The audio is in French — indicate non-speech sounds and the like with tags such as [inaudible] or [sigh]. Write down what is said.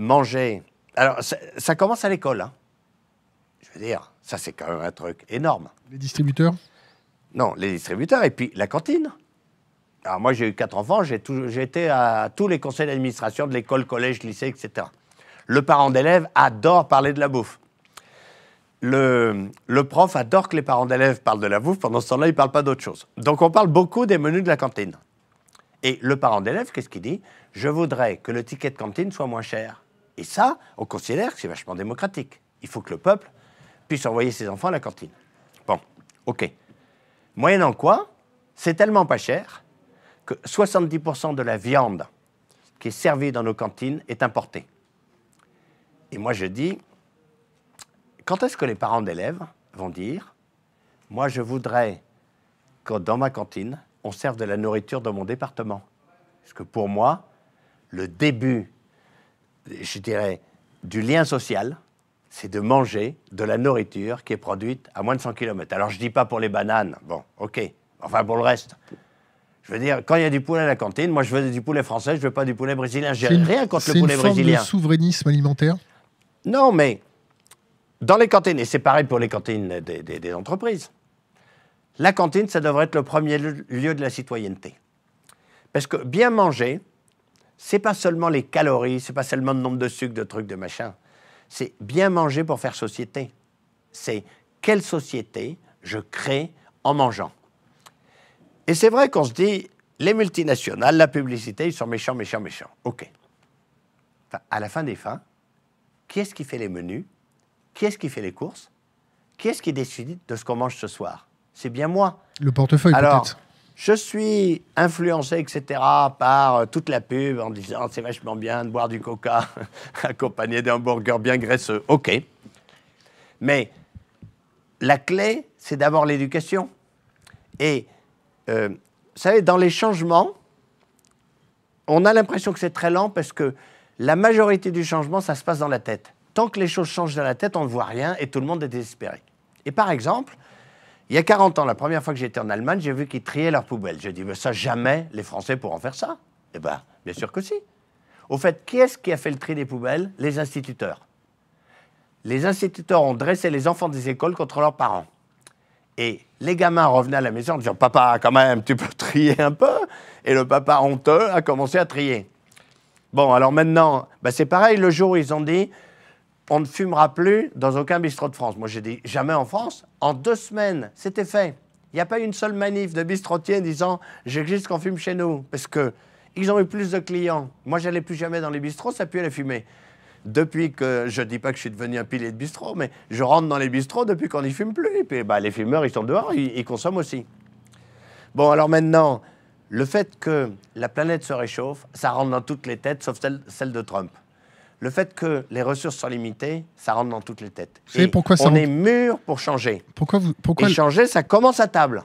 manger. Alors, ça, commence à l'école. Hein. Je veux dire, ça, c'est quand même un truc énorme. Les distributeurs Non, les distributeurs et puis la cantine. Alors, moi, j'ai eu quatre enfants, j'ai été à tous les conseils d'administration de l'école, collège, lycée, etc. Le parent d'élève adore parler de la bouffe. Le, prof adore que les parents d'élèves parlent de la bouffe, pendant ce temps-là, ils ne parlent pas d'autre chose. Donc, on parle beaucoup des menus de la cantine. Et le parent d'élève, qu'est-ce qu'il dit Je voudrais que le ticket de cantine soit moins cher. Et ça, on considère que c'est vachement démocratique. Il faut que le peuple puisse envoyer ses enfants à la cantine. Bon, ok. Moyennant quoi, c'est tellement pas cher que 70% de la viande qui est servie dans nos cantines est importée. Et moi, je dis, quand est-ce que les parents d'élèves vont dire, moi, je voudrais que dans ma cantine, on serve de la nourriture dans mon département Parce que pour moi, le début je dirais, du lien social, c'est de manger de la nourriture qui est produite à moins de 100 km. Alors je ne dis pas pour les bananes, bon, ok, enfin pour le reste. Je veux dire, quand il y a du poulet à la cantine, moi je veux du poulet français, je ne veux pas du poulet brésilien. n'ai rien contre le poulet brésilien. C'est une souverainisme alimentaire Non, mais dans les cantines, et c'est pareil pour les cantines des, entreprises, la cantine, ça devrait être le premier lieu de la citoyenneté. Parce que bien manger, c'est pas seulement les calories, c'est pas seulement le nombre de sucres, de trucs, de machin. C'est bien manger pour faire société. C'est quelle société je crée en mangeant. Et c'est vrai qu'on se dit, les multinationales, la publicité, ils sont méchants, méchants, méchants. OK. à la fin des fins, qui est-ce qui fait les menus Qui est-ce qui fait les courses Qui est-ce qui décide de ce qu'on mange ce soir C'est bien moi. Le portefeuille, peut-être je suis influencé, etc., par euh, toute la pub en disant c'est vachement bien de boire du coca [laughs] accompagné d'un burger bien graisseux. OK. Mais la clé, c'est d'abord l'éducation. Et euh, vous savez, dans les changements, on a l'impression que c'est très lent parce que la majorité du changement, ça se passe dans la tête. Tant que les choses changent dans la tête, on ne voit rien et tout le monde est désespéré. Et par exemple, il y a 40 ans, la première fois que j'étais en Allemagne, j'ai vu qu'ils triaient leurs poubelles. J'ai dit, mais ça, jamais les Français pourront faire ça. Eh bien, bien sûr que si. Au fait, qui est-ce qui a fait le tri des poubelles Les instituteurs. Les instituteurs ont dressé les enfants des écoles contre leurs parents. Et les gamins revenaient à la maison en disant Papa, quand même, tu peux trier un peu Et le papa honteux a commencé à trier. Bon, alors maintenant, ben, c'est pareil, le jour où ils ont dit on ne fumera plus dans aucun bistrot de France. Moi, j'ai dit jamais en France. En deux semaines, c'était fait. Il n'y a pas une seule manif de bistrotiers disant j'existe qu'on fume chez nous. Parce que ils ont eu plus de clients. Moi, j'allais plus jamais dans les bistrots, ça pue pu la fumée. Depuis que, je ne dis pas que je suis devenu un pilier de bistrot, mais je rentre dans les bistrots depuis qu'on n'y fume plus. Et puis, bah, les fumeurs, ils sont dehors, ils, consomment aussi. Bon, alors maintenant, le fait que la planète se réchauffe, ça rentre dans toutes les têtes, sauf celle de Trump le fait que les ressources sont limitées, ça rentre dans toutes les têtes. Et pourquoi ça on est mûr pour changer. Pourquoi vous pourquoi... changer, ça commence à table.